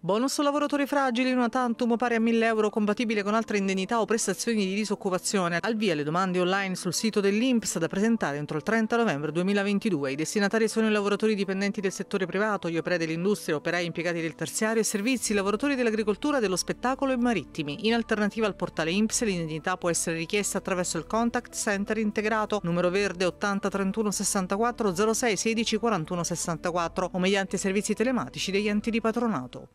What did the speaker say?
Bonus lavoratori fragili, una tantum pari a 1000 euro compatibile con altre indennità o prestazioni di disoccupazione. Al via le domande online sul sito dell'INPS da presentare entro il 30 novembre 2022. I destinatari sono i lavoratori dipendenti del settore privato, gli operai dell'industria, operai impiegati del terziario e servizi, lavoratori dell'agricoltura, dello spettacolo e marittimi. In alternativa al portale INPS l'indennità può essere richiesta attraverso il contact center integrato numero verde 80 31 64 06 16 41 64 o mediante i servizi telematici degli enti di patronato.